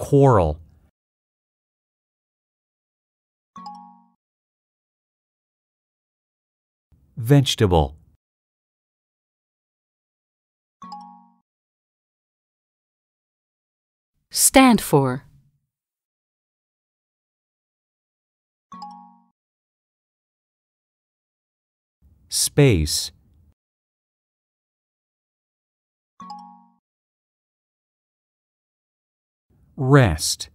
Coral Vegetable Stand for Space Rest.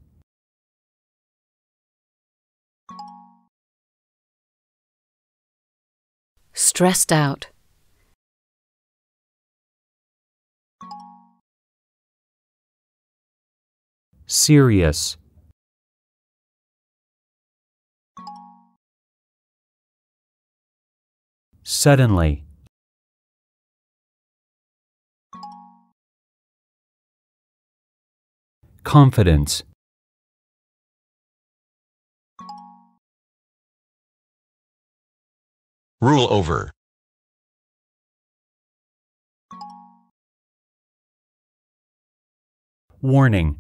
Stressed out. Serious. Suddenly. confidence rule over warning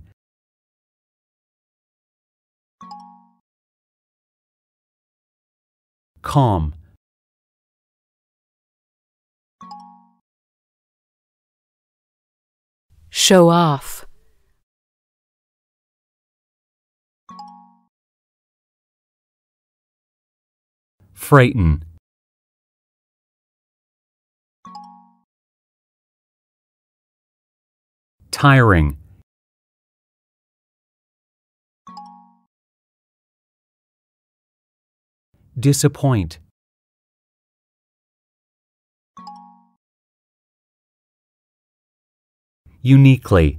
calm show off Freighten, tiring disappoint uniquely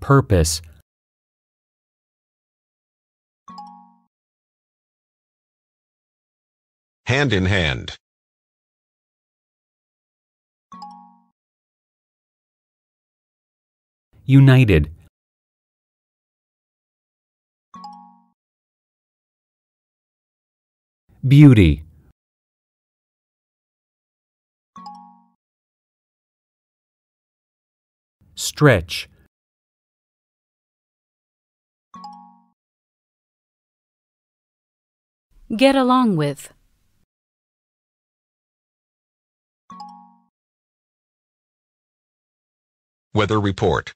purpose hand in hand. United Beauty Stretch Get along with Weather report.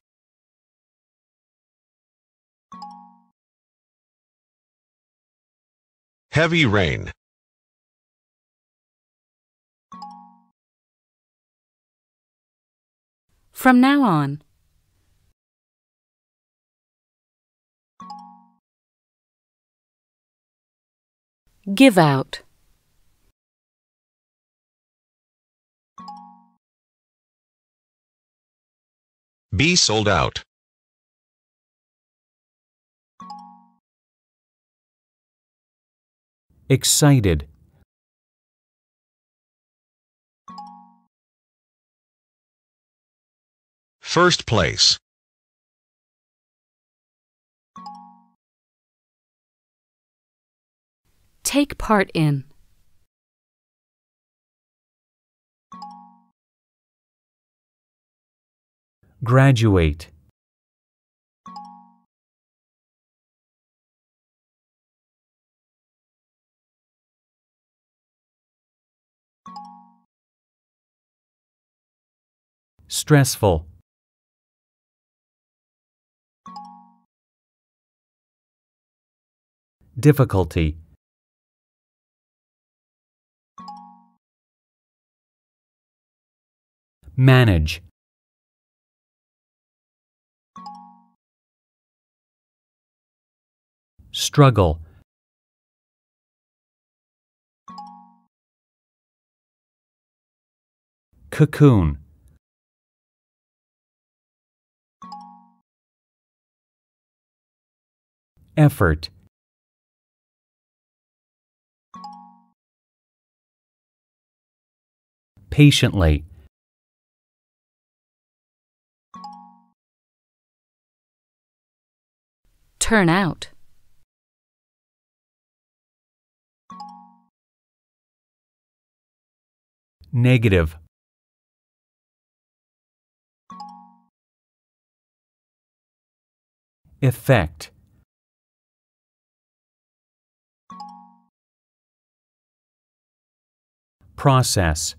Heavy rain. From now on. Give out. Be sold out. Excited. First place. Take part in. Graduate Stressful Difficulty Manage struggle cocoon effort patiently turn out negative effect process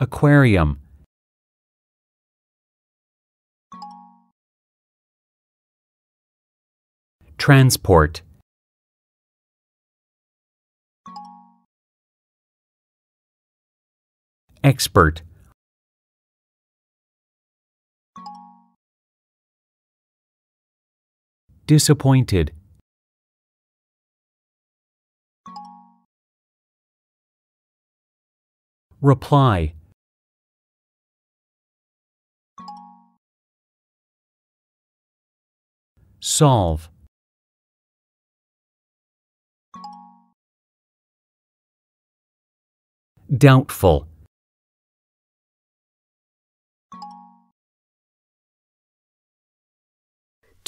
aquarium transport expert disappointed reply solve doubtful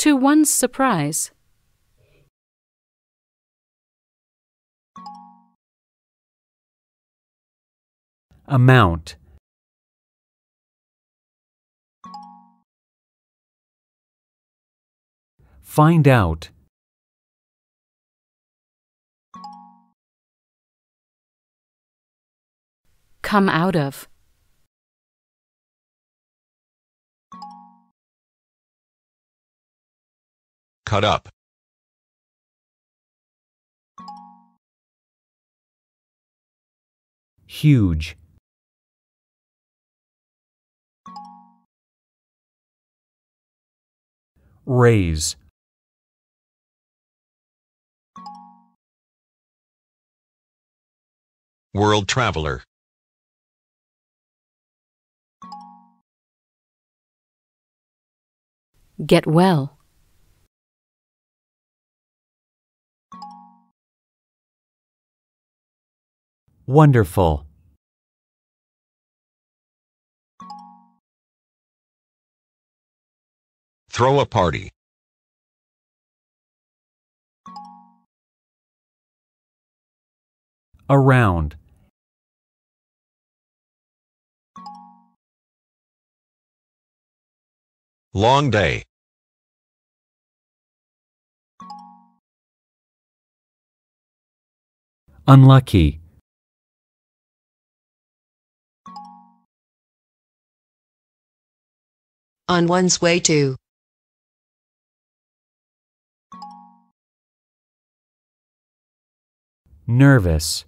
to one's surprise. Amount Find out. Come out of. cut up. Huge. Raise. World traveler. Get well. Wonderful. Throw a party. Around. Long day. Unlucky. on one's way to. Nervous.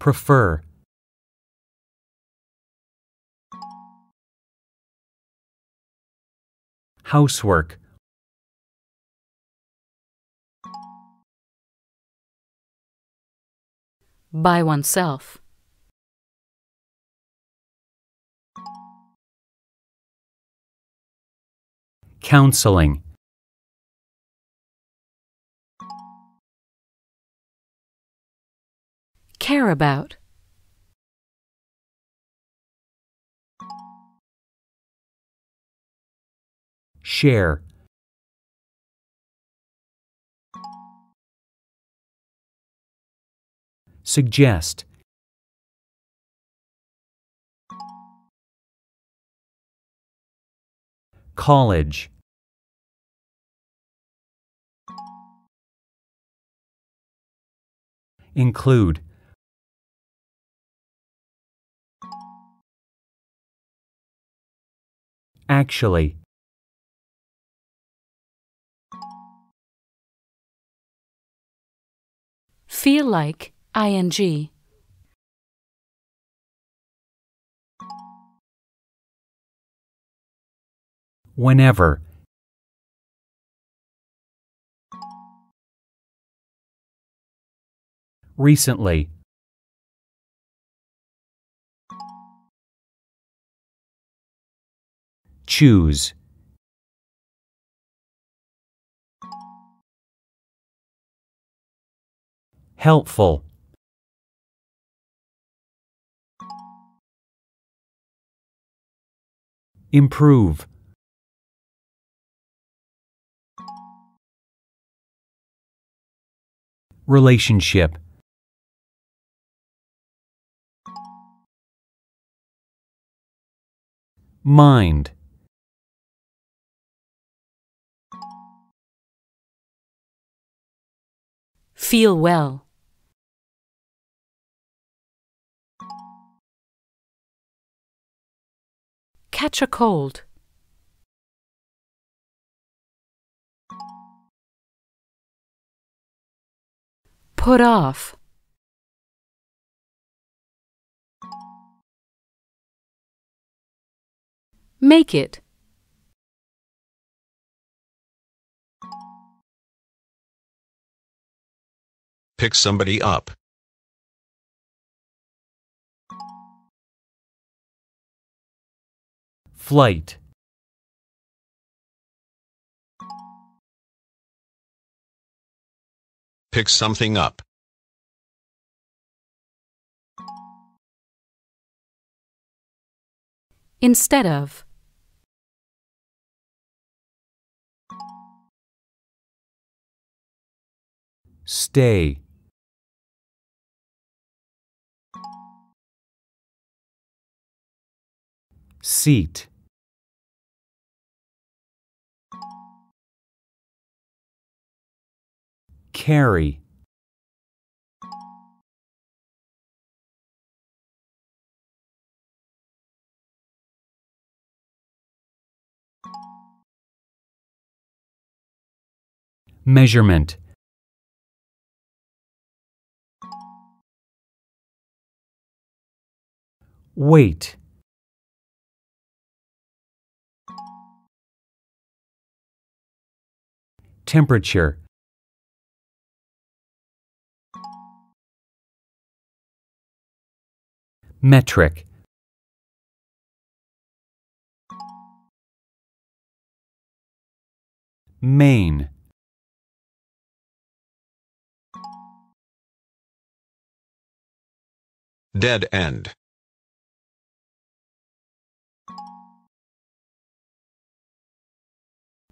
Prefer. Housework. by oneself. Counseling Care about Share Suggest College Include Actually Feel like ing whenever recently choose helpful Improve. Relationship. Mind. Feel well. catch a cold. Put off. Make it. Pick somebody up. Flight Pick something up. Instead of Stay Seat Carry Measurement Weight Temperature Metric Main Dead end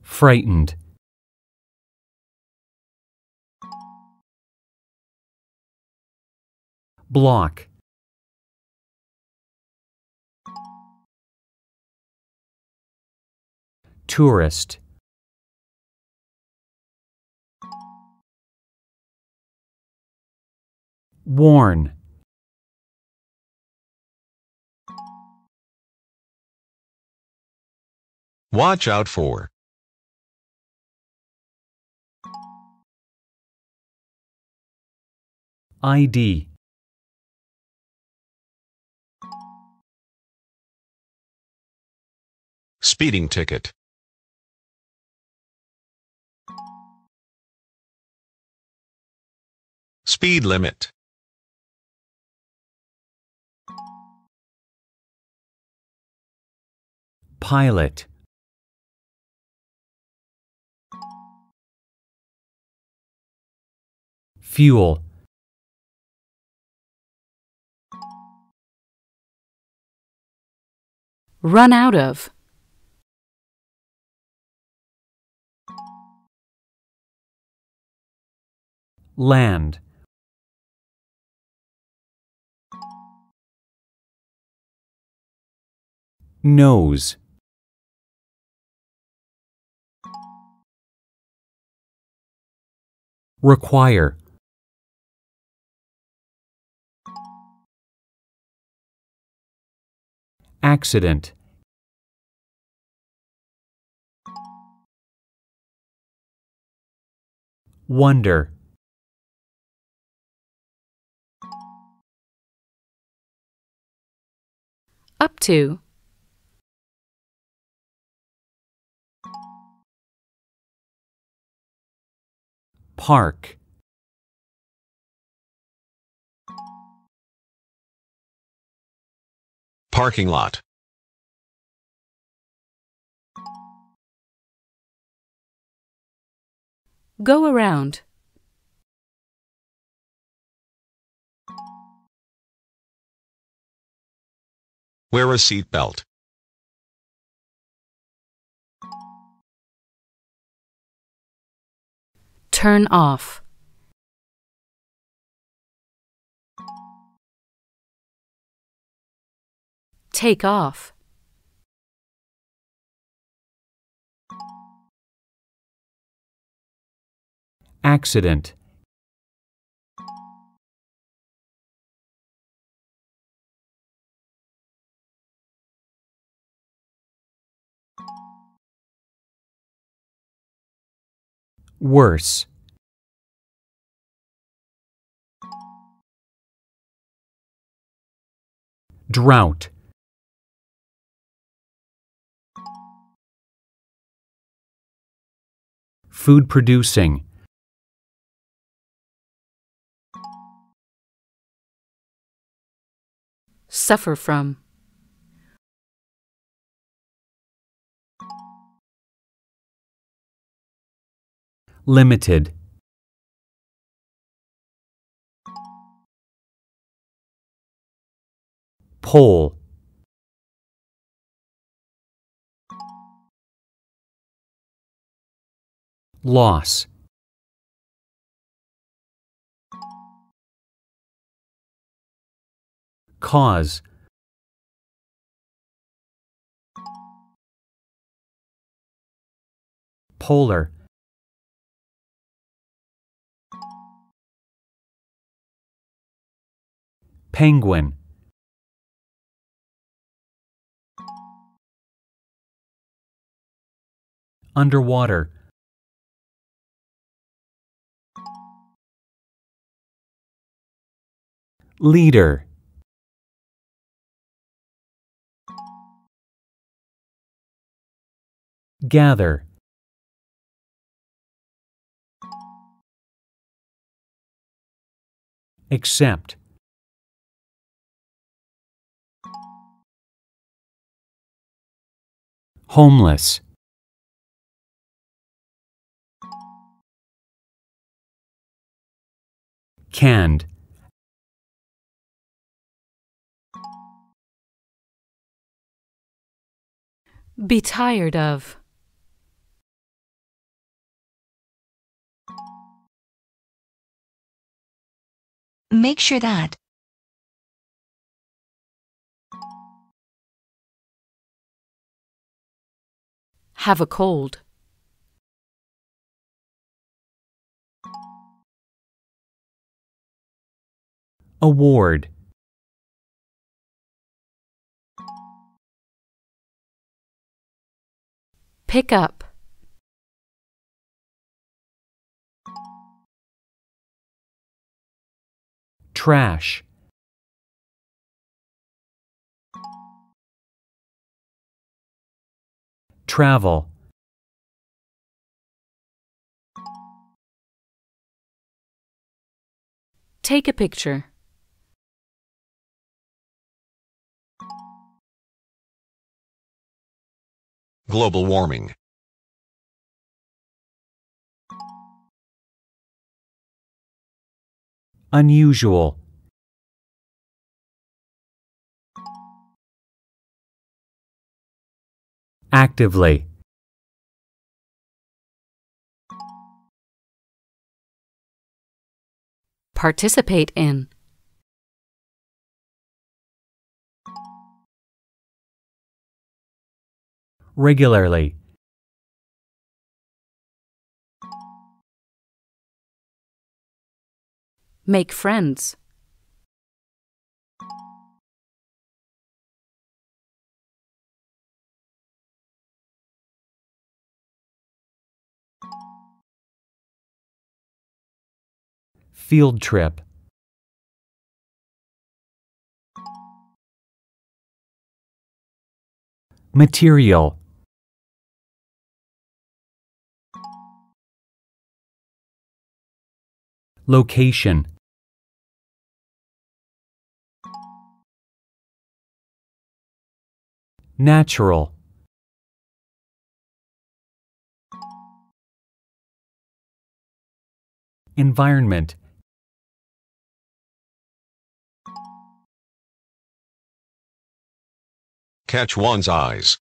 Frightened Block Tourist Warn. Watch out for ID Speeding ticket Speed limit. Pilot. Fuel. Run out of. Land. Nose Require Accident Wonder Up to Park Parking lot Go around. Wear a seatbelt. Turn off. Take off. Accident. Worse. Drought Food producing Suffer from Limited whole. Loss. Cause. Polar. Penguin underwater leader gather accept homeless canned be tired of make sure that have a cold Award Pick up Trash Travel Take a picture. global warming. Unusual. Actively. Participate in. regularly Make friends. Field trip. Material. Location Natural Environment Catch one's eyes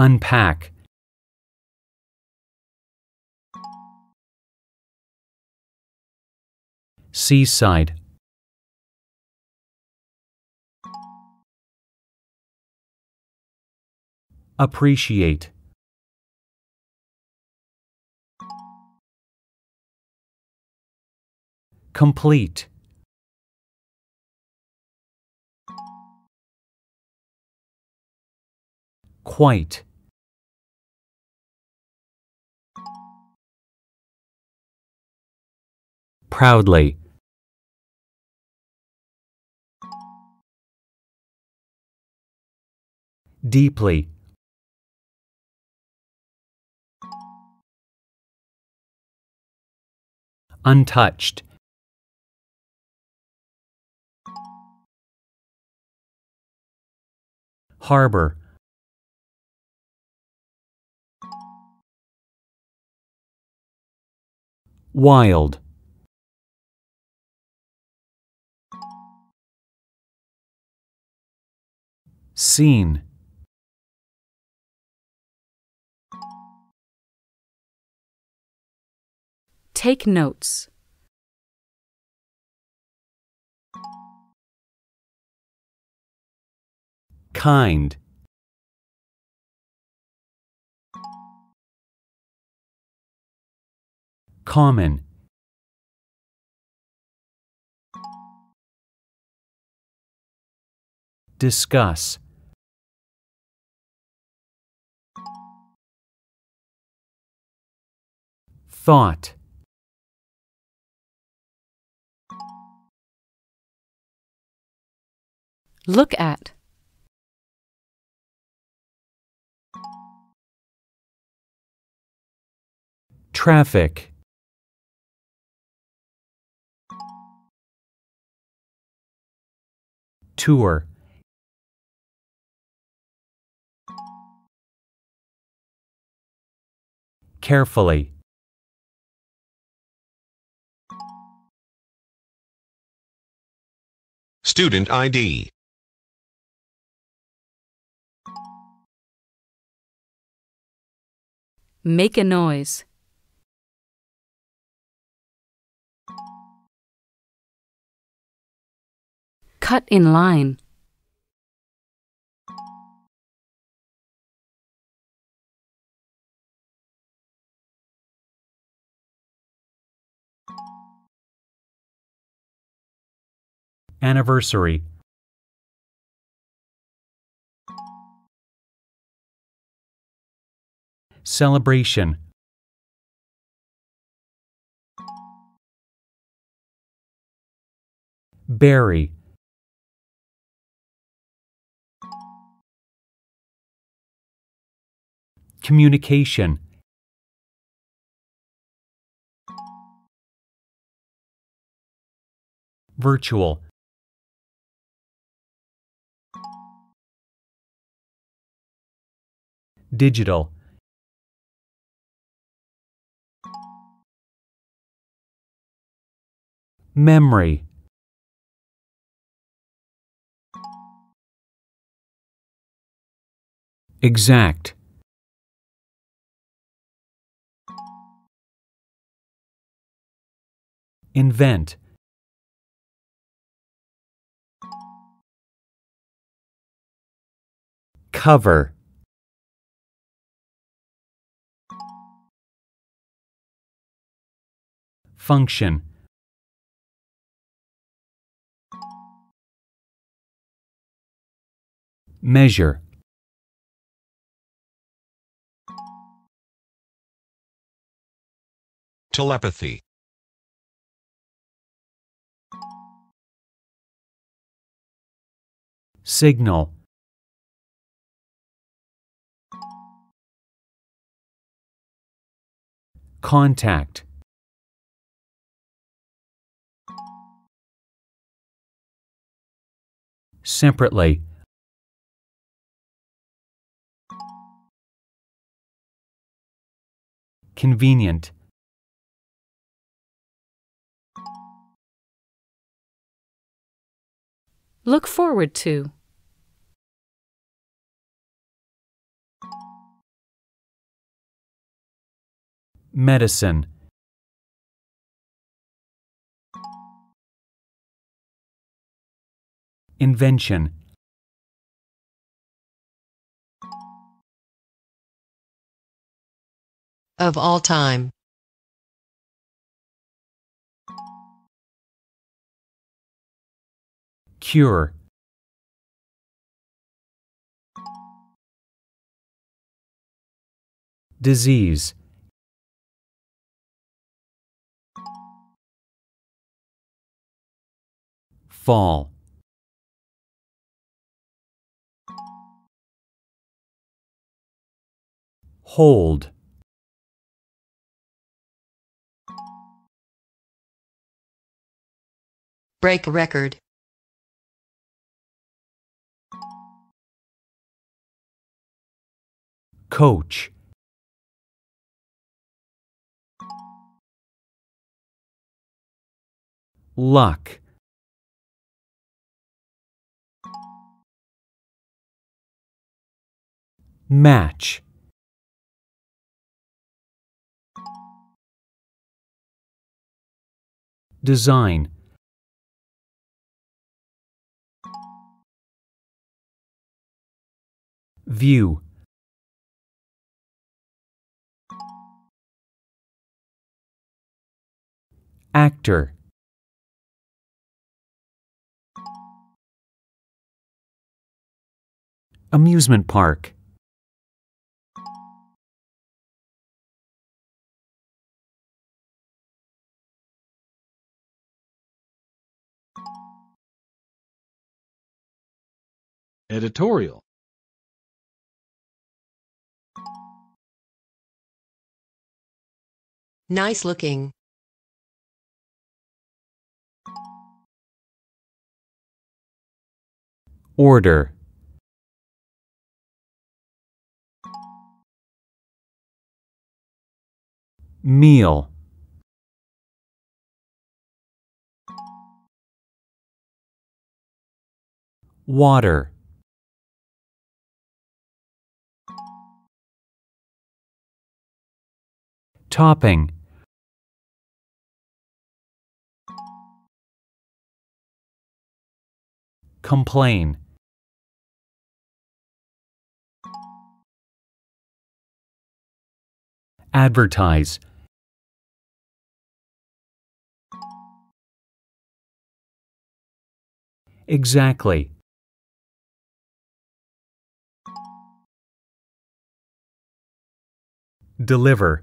Unpack Seaside Appreciate Complete Quite proudly deeply untouched harbor wild Seen. Take notes. Kind. Common. Discuss. Thought Look at Traffic Tour Carefully student ID. Make a noise. Cut in line. anniversary celebration bury communication virtual digital memory exact invent cover function. Measure. Telepathy. Signal. Contact. separately convenient. Look forward to. Medicine. invention of all time. Cure Disease Fall Hold. Break record. Coach. Luck. Match. design. View Actor Amusement Park editorial Nice looking. Order. Meal. Water. Topping Complain Advertise Exactly. Deliver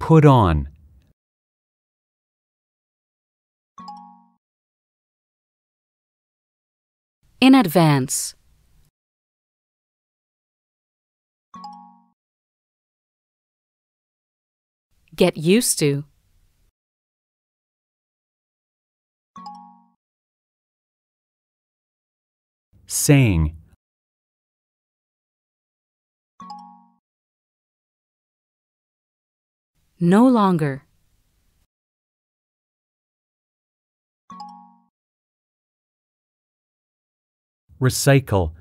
Put on. In advance. Get used to. Saying. no longer. Recycle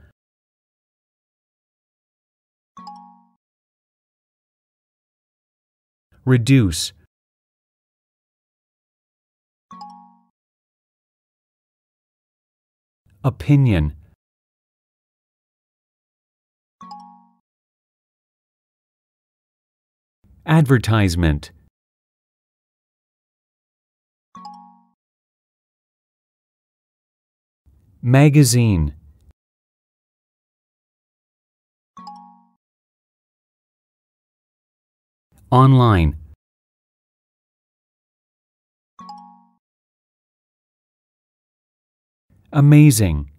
Reduce Opinion Advertisement Magazine Online Amazing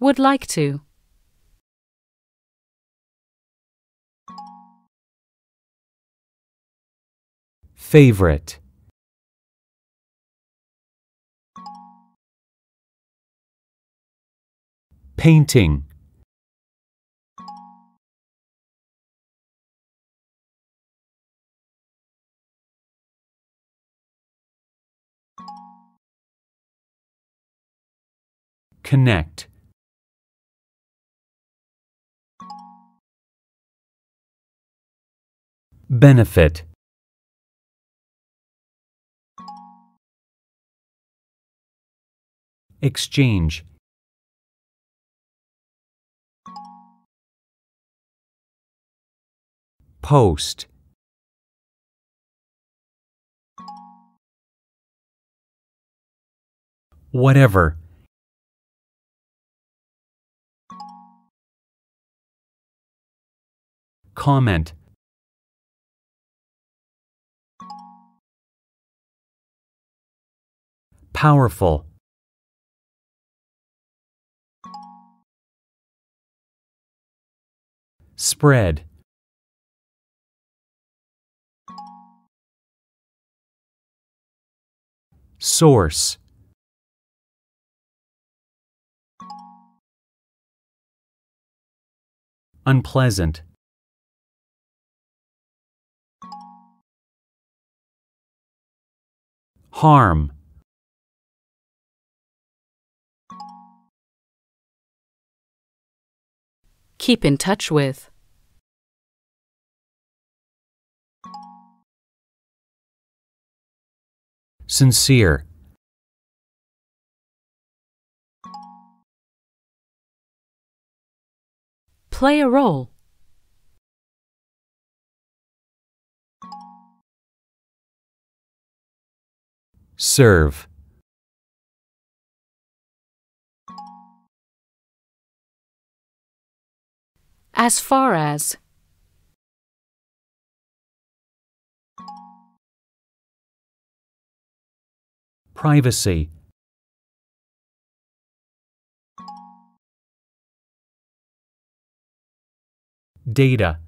Would like to. Favorite. Painting. Connect. Benefit Exchange Post Whatever Comment Powerful Spread Source Unpleasant Harm Keep in touch with. Sincere. Play a role. Serve. As far as. Privacy. Data.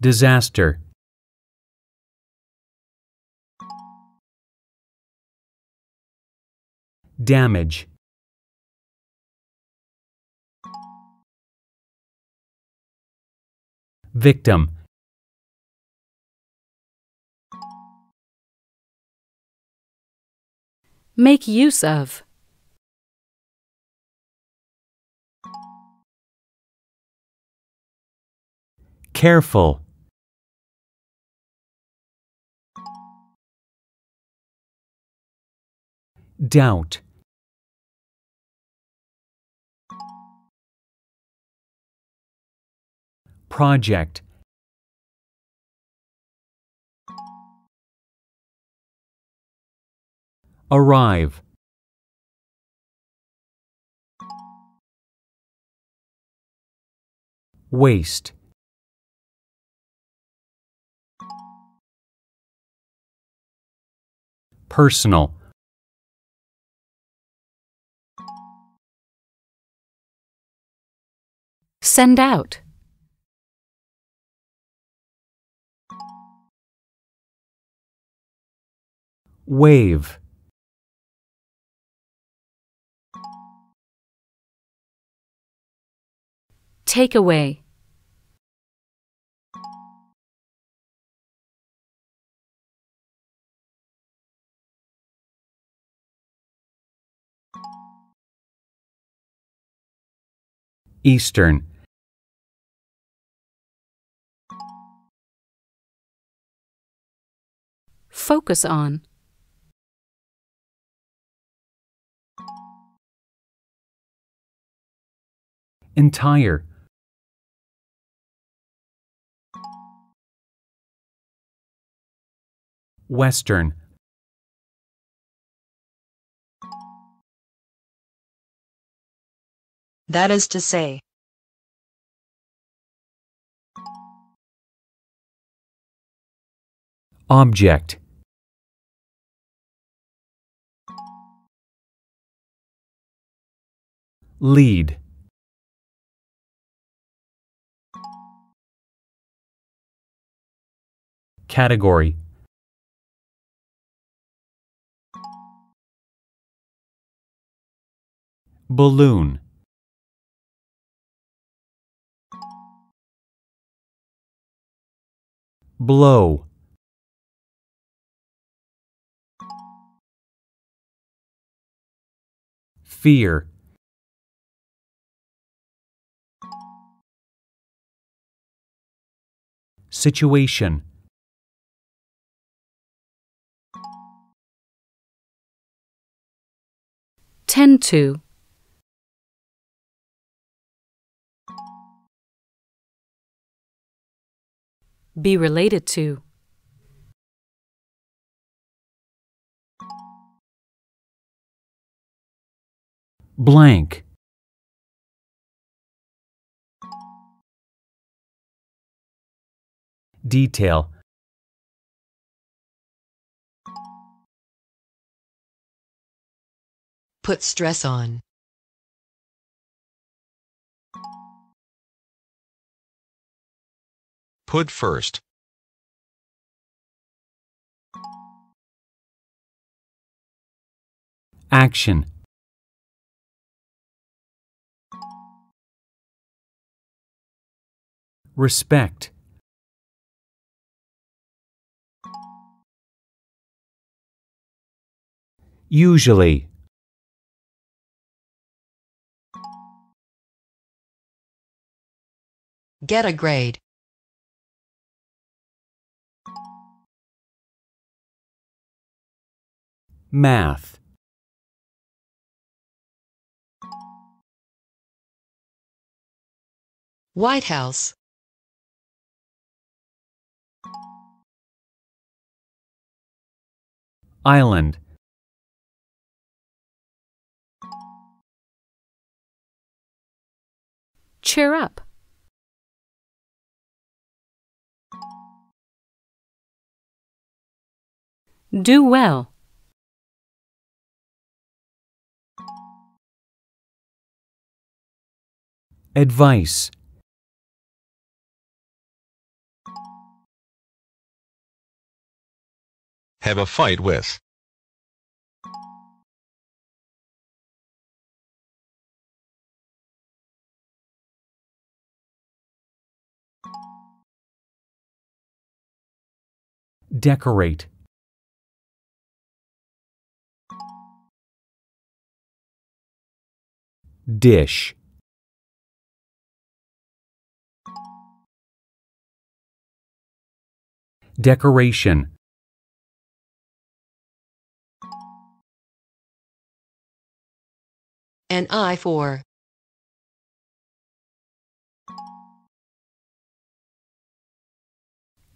Disaster. Damage Victim Make use of Careful Doubt project arrive waste personal send out Wave Take away. Eastern Focus on entire western that is to say object lead category balloon blow fear situation Tend to. Be related to. Blank. Detail put stress on. Put first. Action Respect Usually Get a grade. Math. White House. Island. Cheer up. Do well. Advice Have a fight with. Decorate Dish Decoration An eye for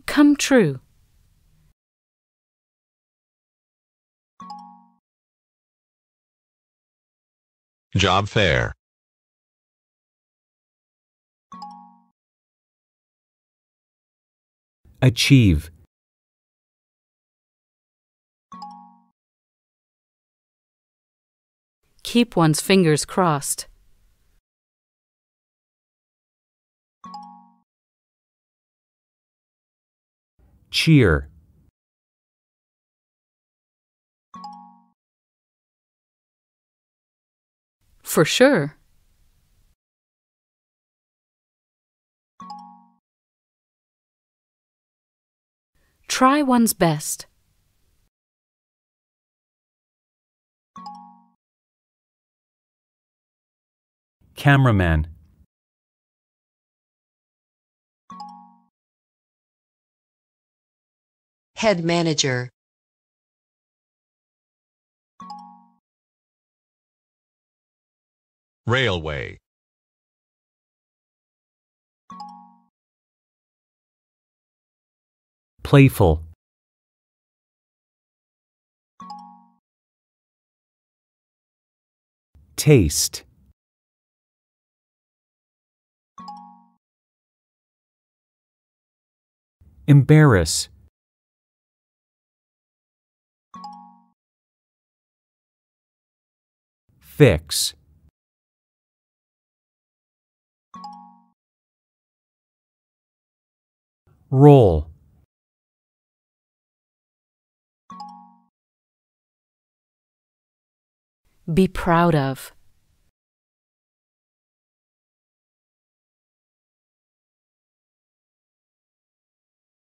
Come true Job fair. Achieve. Keep one's fingers crossed. Cheer. For sure. Try one's best. Cameraman Head manager Railway Playful Taste Embarrass Fix Roll Be proud of